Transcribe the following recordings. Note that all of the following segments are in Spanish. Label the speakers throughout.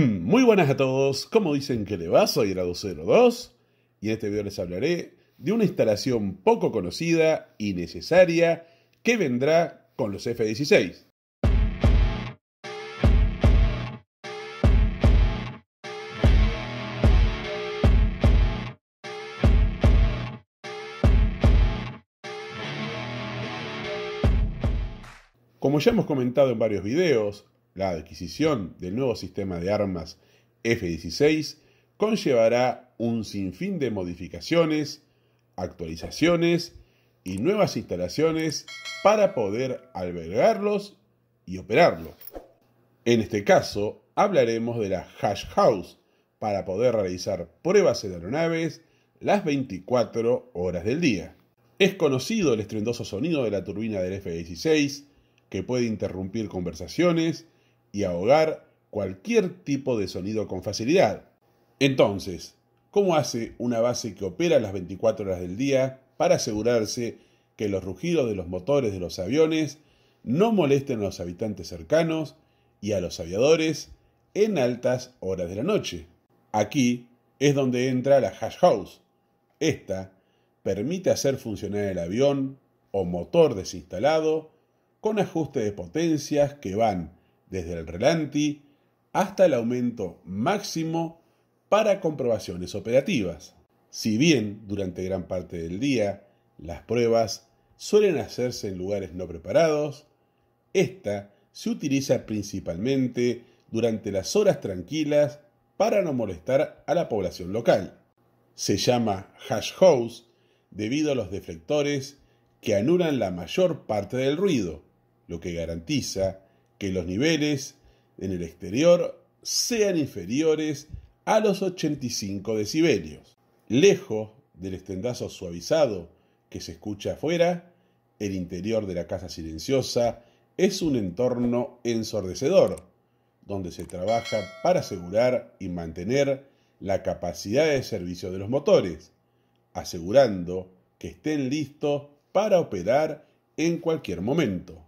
Speaker 1: Mm, muy buenas a todos, como dicen que le va? Soy Grado 02 y en este video les hablaré de una instalación poco conocida y necesaria que vendrá con los F-16. Como ya hemos comentado en varios videos, la adquisición del nuevo sistema de armas F-16 conllevará un sinfín de modificaciones, actualizaciones y nuevas instalaciones para poder albergarlos y operarlos. En este caso, hablaremos de la Hash House para poder realizar pruebas en aeronaves las 24 horas del día. Es conocido el estruendoso sonido de la turbina del F-16, que puede interrumpir conversaciones y ahogar cualquier tipo de sonido con facilidad. Entonces, ¿cómo hace una base que opera las 24 horas del día para asegurarse que los rugidos de los motores de los aviones no molesten a los habitantes cercanos y a los aviadores en altas horas de la noche? Aquí es donde entra la hash house. Esta permite hacer funcionar el avión o motor desinstalado con ajustes de potencias que van desde el relanti hasta el aumento máximo para comprobaciones operativas. Si bien durante gran parte del día las pruebas suelen hacerse en lugares no preparados, esta se utiliza principalmente durante las horas tranquilas para no molestar a la población local. Se llama hash house debido a los deflectores que anulan la mayor parte del ruido, lo que garantiza que los niveles en el exterior sean inferiores a los 85 decibelios. Lejos del estendazo suavizado que se escucha afuera, el interior de la casa silenciosa es un entorno ensordecedor, donde se trabaja para asegurar y mantener la capacidad de servicio de los motores, asegurando que estén listos para operar en cualquier momento.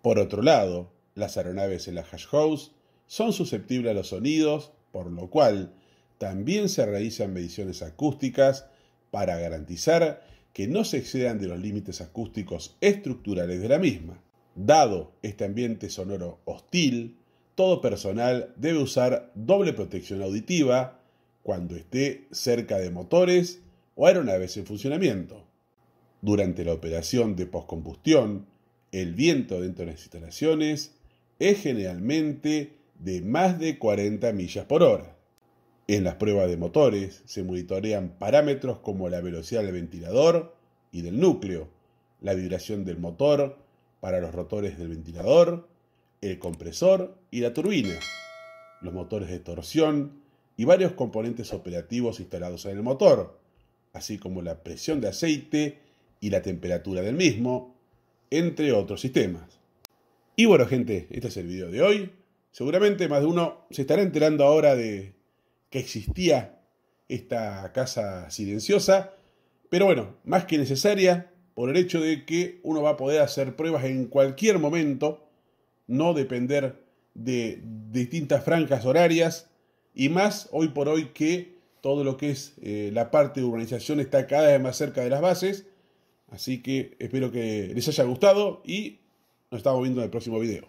Speaker 1: Por otro lado, las aeronaves en la hash house son susceptibles a los sonidos, por lo cual también se realizan mediciones acústicas para garantizar que no se excedan de los límites acústicos estructurales de la misma. Dado este ambiente sonoro hostil, todo personal debe usar doble protección auditiva cuando esté cerca de motores o aeronaves en funcionamiento. Durante la operación de postcombustión, el viento dentro de las instalaciones es generalmente de más de 40 millas por hora. En las pruebas de motores se monitorean parámetros como la velocidad del ventilador y del núcleo, la vibración del motor para los rotores del ventilador, el compresor y la turbina, los motores de torsión y varios componentes operativos instalados en el motor, así como la presión de aceite y la temperatura del mismo, entre otros sistemas. Y bueno, gente, este es el video de hoy. Seguramente más de uno se estará enterando ahora de que existía esta casa silenciosa, pero bueno, más que necesaria por el hecho de que uno va a poder hacer pruebas en cualquier momento, no depender de distintas franjas horarias, y más hoy por hoy que todo lo que es eh, la parte de urbanización está cada vez más cerca de las bases, así que espero que les haya gustado y nos estamos viendo en el próximo video.